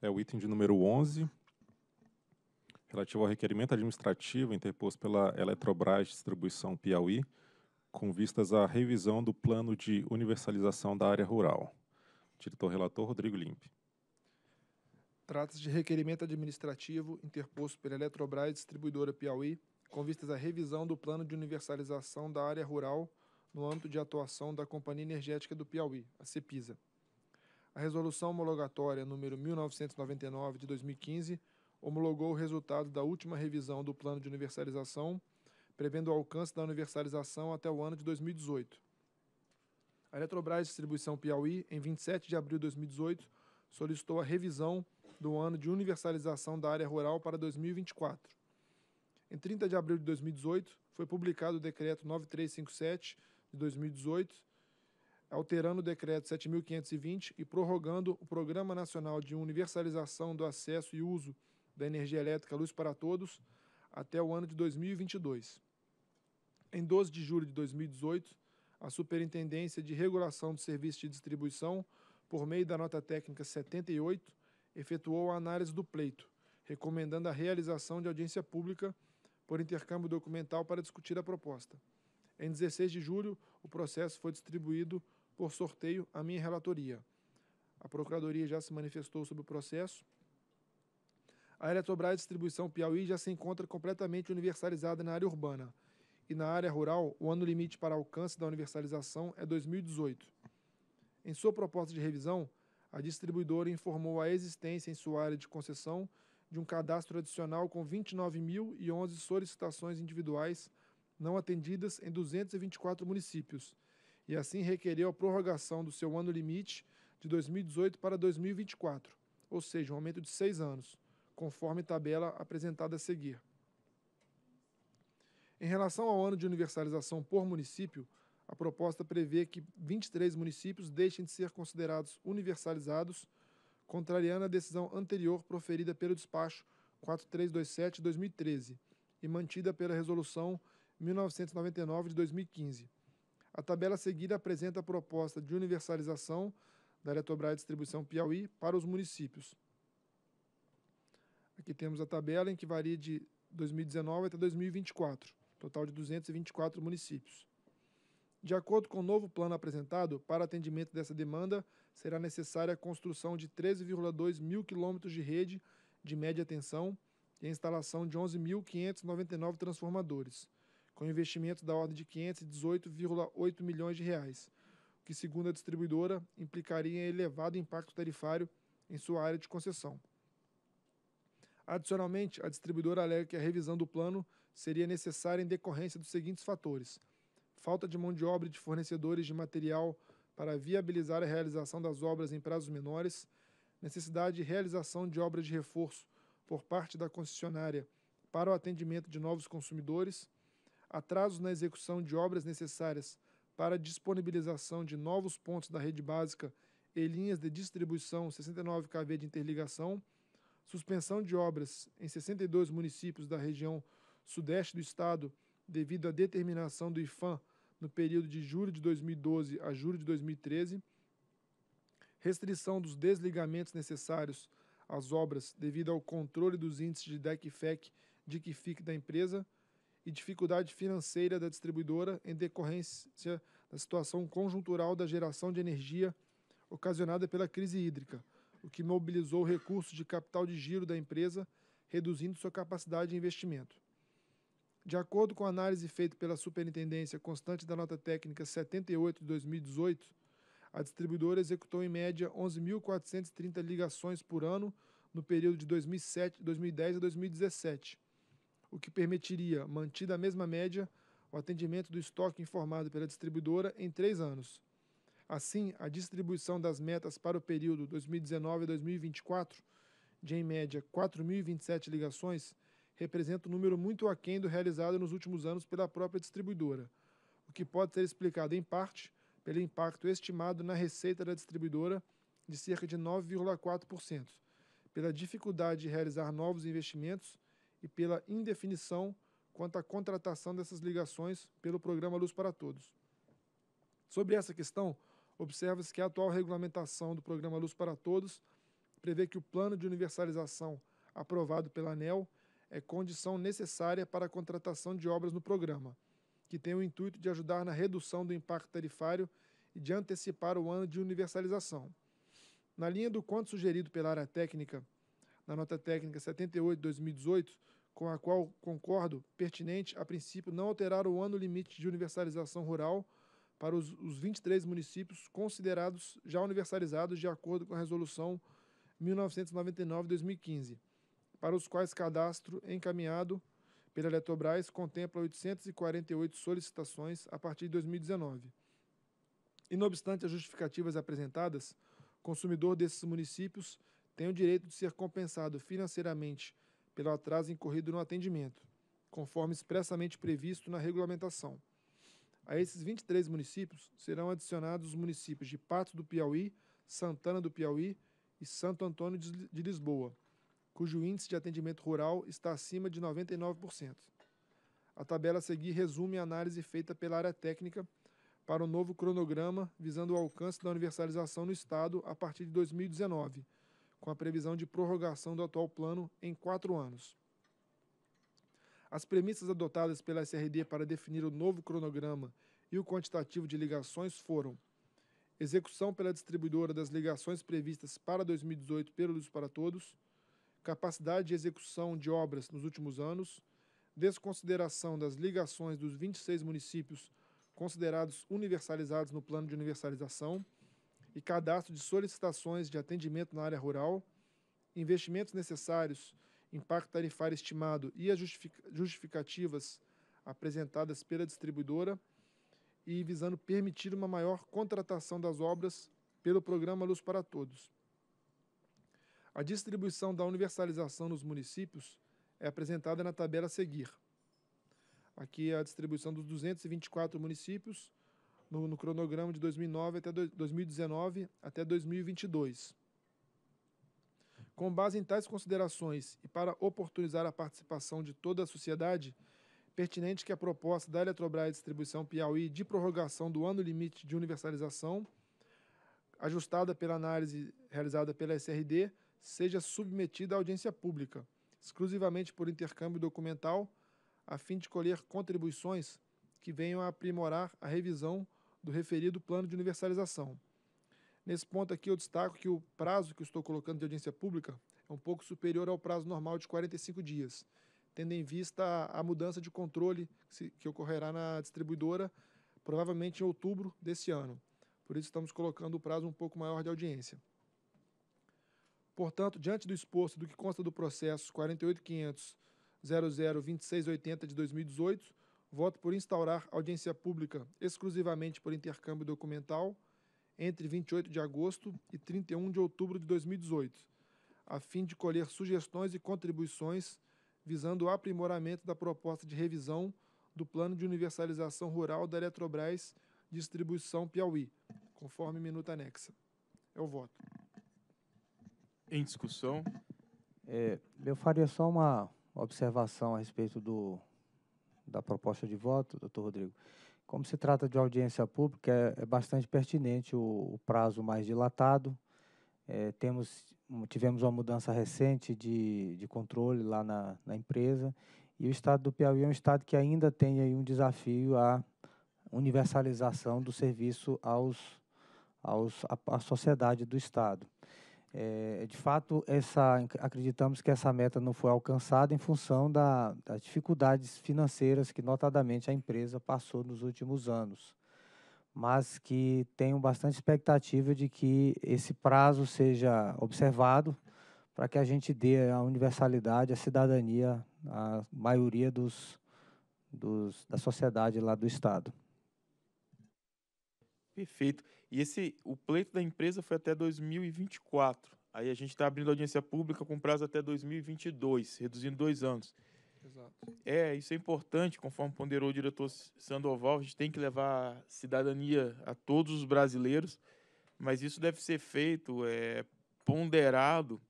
é o item de número 11, relativo ao requerimento administrativo interposto pela Eletrobras Distribuição Piauí, com vistas à revisão do plano de universalização da área rural. Diretor relator Rodrigo Limpe. Trata-se de requerimento administrativo interposto pela Eletrobras Distribuidora Piauí, com vistas à revisão do plano de universalização da área rural no âmbito de atuação da Companhia Energética do Piauí, a CEPISA a Resolução Homologatória número 1999 de 2015 homologou o resultado da última revisão do Plano de Universalização, prevendo o alcance da universalização até o ano de 2018. A Eletrobras Distribuição Piauí, em 27 de abril de 2018, solicitou a revisão do ano de universalização da área rural para 2024. Em 30 de abril de 2018, foi publicado o Decreto 9357 de 2018, alterando o Decreto 7.520 e prorrogando o Programa Nacional de Universalização do Acesso e Uso da Energia Elétrica Luz para Todos até o ano de 2022. Em 12 de julho de 2018, a Superintendência de Regulação do Serviço de Distribuição, por meio da nota técnica 78, efetuou a análise do pleito, recomendando a realização de audiência pública por intercâmbio documental para discutir a proposta. Em 16 de julho, o processo foi distribuído por sorteio, a minha relatoria. A Procuradoria já se manifestou sobre o processo. A Eletrobras Distribuição Piauí já se encontra completamente universalizada na área urbana. E na área rural, o ano limite para alcance da universalização é 2018. Em sua proposta de revisão, a distribuidora informou a existência em sua área de concessão de um cadastro adicional com 29.011 solicitações individuais não atendidas em 224 municípios e assim requereu a prorrogação do seu ano limite de 2018 para 2024, ou seja, um aumento de seis anos, conforme tabela apresentada a seguir. Em relação ao ano de universalização por município, a proposta prevê que 23 municípios deixem de ser considerados universalizados, contrariando a decisão anterior proferida pelo despacho 4327 de 2013 e mantida pela resolução 1999 de 2015. A tabela seguida apresenta a proposta de universalização da Eletrobras Distribuição Piauí para os municípios. Aqui temos a tabela em que varia de 2019 até 2024, total de 224 municípios. De acordo com o novo plano apresentado, para atendimento dessa demanda, será necessária a construção de 13,2 mil quilômetros de rede de média tensão e a instalação de 11.599 transformadores com investimento da ordem de 518,8 milhões de reais, o que, segundo a distribuidora, implicaria elevado impacto tarifário em sua área de concessão. Adicionalmente, a distribuidora alega que a revisão do plano seria necessária em decorrência dos seguintes fatores: falta de mão de obra e de fornecedores de material para viabilizar a realização das obras em prazos menores, necessidade de realização de obras de reforço por parte da concessionária para o atendimento de novos consumidores, atrasos na execução de obras necessárias para disponibilização de novos pontos da rede básica e linhas de distribuição 69 kV de interligação, suspensão de obras em 62 municípios da região sudeste do estado devido à determinação do IFAM no período de julho de 2012 a julho de 2013, restrição dos desligamentos necessários às obras devido ao controle dos índices de DECFEC, fica da empresa, e dificuldade financeira da distribuidora em decorrência da situação conjuntural da geração de energia ocasionada pela crise hídrica, o que mobilizou recursos de capital de giro da empresa, reduzindo sua capacidade de investimento. De acordo com a análise feita pela Superintendência Constante da Nota Técnica 78 de 2018, a distribuidora executou em média 11.430 ligações por ano no período de 2007, 2010 a 2017 o que permitiria, mantida a mesma média, o atendimento do estoque informado pela distribuidora em três anos. Assim, a distribuição das metas para o período 2019-2024, de em média 4.027 ligações, representa um número muito aquém do realizado nos últimos anos pela própria distribuidora, o que pode ser explicado em parte pelo impacto estimado na receita da distribuidora de cerca de 9,4%, pela dificuldade de realizar novos investimentos e pela indefinição quanto à contratação dessas ligações pelo programa Luz para Todos. Sobre essa questão, observa-se que a atual regulamentação do programa Luz para Todos prevê que o plano de universalização aprovado pela ANEL é condição necessária para a contratação de obras no programa, que tem o intuito de ajudar na redução do impacto tarifário e de antecipar o ano de universalização. Na linha do quanto sugerido pela área técnica na nota técnica 78 2018, com a qual concordo pertinente, a princípio, não alterar o ano limite de universalização rural para os, os 23 municípios considerados já universalizados de acordo com a Resolução 1999-2015, para os quais cadastro encaminhado pela Eletrobras contempla 848 solicitações a partir de 2019. E, não obstante as justificativas apresentadas, consumidor desses municípios tem o direito de ser compensado financeiramente pelo atraso incorrido no atendimento, conforme expressamente previsto na regulamentação. A esses 23 municípios serão adicionados os municípios de Pato do Piauí, Santana do Piauí e Santo Antônio de Lisboa, cujo índice de atendimento rural está acima de 99%. A tabela a seguir resume a análise feita pela área técnica para o novo cronograma visando o alcance da universalização no Estado a partir de 2019 com a previsão de prorrogação do atual plano em quatro anos. As premissas adotadas pela SRD para definir o novo cronograma e o quantitativo de ligações foram execução pela distribuidora das ligações previstas para 2018 pelo Luz para Todos, capacidade de execução de obras nos últimos anos, desconsideração das ligações dos 26 municípios considerados universalizados no plano de universalização e cadastro de solicitações de atendimento na área rural, investimentos necessários, impacto tarifário estimado e as justificativas apresentadas pela distribuidora e visando permitir uma maior contratação das obras pelo programa Luz para Todos. A distribuição da universalização nos municípios é apresentada na tabela a seguir. Aqui é a distribuição dos 224 municípios no, no cronograma de 2009 até do, 2019 até 2022. Com base em tais considerações e para oportunizar a participação de toda a sociedade, pertinente que a proposta da Eletrobras Distribuição Piauí de prorrogação do ano limite de universalização, ajustada pela análise realizada pela SRD, seja submetida à audiência pública, exclusivamente por intercâmbio documental, a fim de colher contribuições que venham a aprimorar a revisão do referido plano de universalização. Nesse ponto aqui, eu destaco que o prazo que eu estou colocando de audiência pública é um pouco superior ao prazo normal de 45 dias, tendo em vista a mudança de controle que ocorrerá na distribuidora, provavelmente em outubro desse ano. Por isso, estamos colocando o prazo um pouco maior de audiência. Portanto, diante do exposto do que consta do processo 48.500.002680 de 2018, voto por instaurar audiência pública exclusivamente por intercâmbio documental entre 28 de agosto e 31 de outubro de 2018, a fim de colher sugestões e contribuições visando o aprimoramento da proposta de revisão do Plano de Universalização Rural da Eletrobras Distribuição Piauí, conforme minuta anexa. É o voto. Em discussão. É, eu faria só uma observação a respeito do da proposta de voto, doutor Rodrigo, como se trata de audiência pública, é, é bastante pertinente o, o, prazo mais dilatado. É, temos, tivemos uma mudança recente de, de controle lá na, na, empresa e o estado do Piauí é um estado que ainda tem aí um desafio à universalização do serviço aos, aos, à, à sociedade do estado. É, de fato, essa, acreditamos que essa meta não foi alcançada em função da, das dificuldades financeiras que, notadamente, a empresa passou nos últimos anos. Mas que tenho bastante expectativa de que esse prazo seja observado para que a gente dê a universalidade, a cidadania, a maioria dos, dos, da sociedade lá do Estado. Perfeito. E esse o pleito da empresa foi até 2024. Aí a gente está abrindo audiência pública com prazo até 2022, reduzindo dois anos. Exato. É, isso é importante, conforme ponderou o diretor Sandoval, a gente tem que levar cidadania a todos os brasileiros, mas isso deve ser feito é, ponderado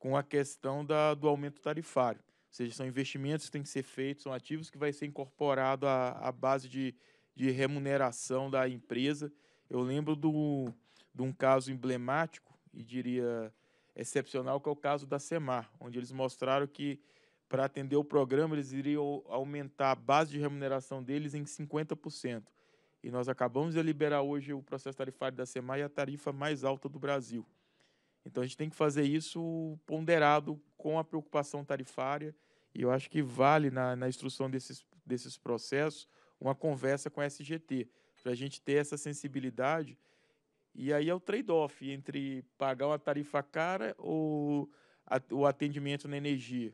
com a questão da, do aumento tarifário. Ou seja, são investimentos que têm que ser feitos, são ativos que vai ser incorporado à, à base de, de remuneração da empresa. Eu lembro do, de um caso emblemático e diria excepcional, que é o caso da Semar, onde eles mostraram que para atender o programa eles iriam aumentar a base de remuneração deles em 50%. E nós acabamos de liberar hoje o processo tarifário da Semar e a tarifa mais alta do Brasil. Então a gente tem que fazer isso ponderado com a preocupação tarifária, e eu acho que vale na, na instrução desses, desses processos uma conversa com a SGT, para a gente ter essa sensibilidade. E aí é o trade-off entre pagar uma tarifa cara ou o atendimento na energia.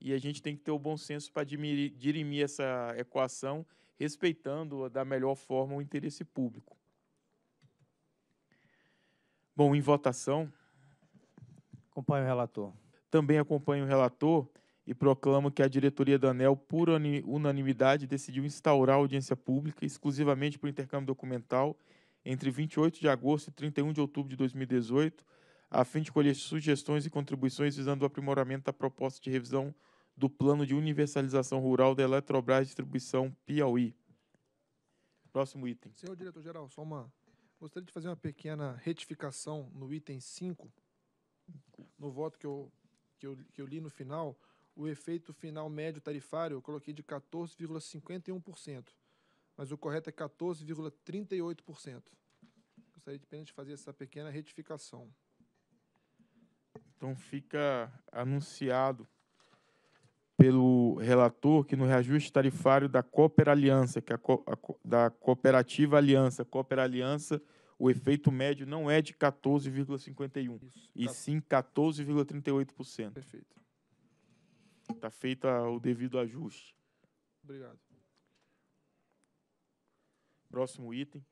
E a gente tem que ter o bom senso para dirimir essa equação, respeitando da melhor forma o interesse público. Bom, em votação. Acompanho o relator. Também acompanho o relator e proclamo que a diretoria da ANEL, por unanimidade, decidiu instaurar audiência pública exclusivamente por intercâmbio documental entre 28 de agosto e 31 de outubro de 2018, a fim de colher sugestões e contribuições visando o aprimoramento da proposta de revisão do Plano de Universalização Rural da Eletrobras Distribuição Piauí. Próximo item. Senhor diretor-geral, só uma... Gostaria de fazer uma pequena retificação no item 5, no voto que eu, que eu, que eu li no final, o efeito final médio tarifário eu coloquei de 14,51%, mas o correto é 14,38%. Gostaria de apenas de fazer essa pequena retificação. Então fica anunciado pelo relator que no reajuste tarifário da Cooper Aliança, que é a, co a co da Cooperativa Aliança, Cooper Aliança, o efeito médio não é de 14,51 e sim 14,38%. Perfeito. Está feito o devido ajuste. Obrigado. Próximo item.